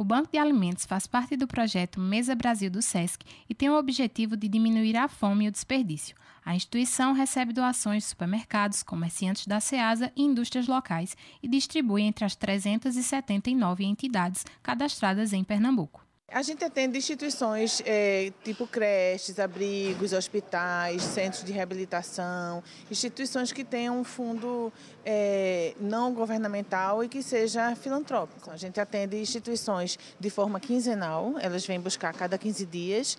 O Banco de Alimentos faz parte do projeto Mesa Brasil do SESC e tem o objetivo de diminuir a fome e o desperdício. A instituição recebe doações de supermercados, comerciantes da SEASA e indústrias locais e distribui entre as 379 entidades cadastradas em Pernambuco. A gente atende instituições é, tipo creches, abrigos, hospitais, centros de reabilitação, instituições que tenham um fundo é, não governamental e que seja filantrópico. A gente atende instituições de forma quinzenal, elas vêm buscar a cada 15 dias.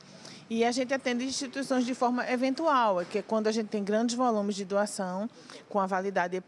E a gente atende instituições de forma eventual, é que é quando a gente tem grandes volumes de doação, com a validade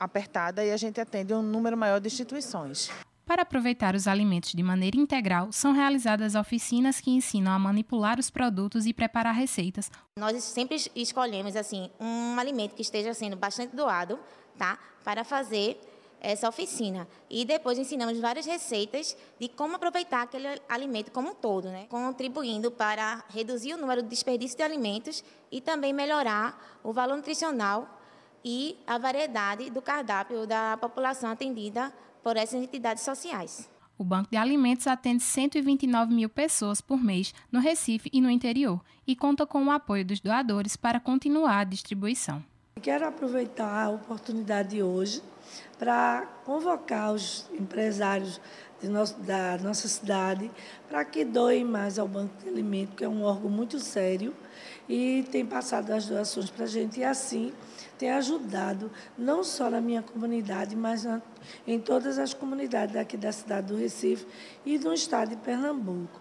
apertada, e a gente atende um número maior de instituições. Para aproveitar os alimentos de maneira integral, são realizadas oficinas que ensinam a manipular os produtos e preparar receitas. Nós sempre escolhemos assim um alimento que esteja sendo bastante doado, tá? Para fazer essa oficina. E depois ensinamos várias receitas de como aproveitar aquele alimento como um todo, né? contribuindo para reduzir o número de desperdício de alimentos e também melhorar o valor nutricional e a variedade do cardápio da população atendida por essas entidades sociais. O Banco de Alimentos atende 129 mil pessoas por mês no Recife e no interior e conta com o apoio dos doadores para continuar a distribuição. Quero aproveitar a oportunidade de hoje para convocar os empresários nosso, da nossa cidade para que doem mais ao Banco de Alimento, que é um órgão muito sério e tem passado as doações para a gente e assim tem ajudado não só na minha comunidade, mas na, em todas as comunidades aqui da cidade do Recife e do estado de Pernambuco.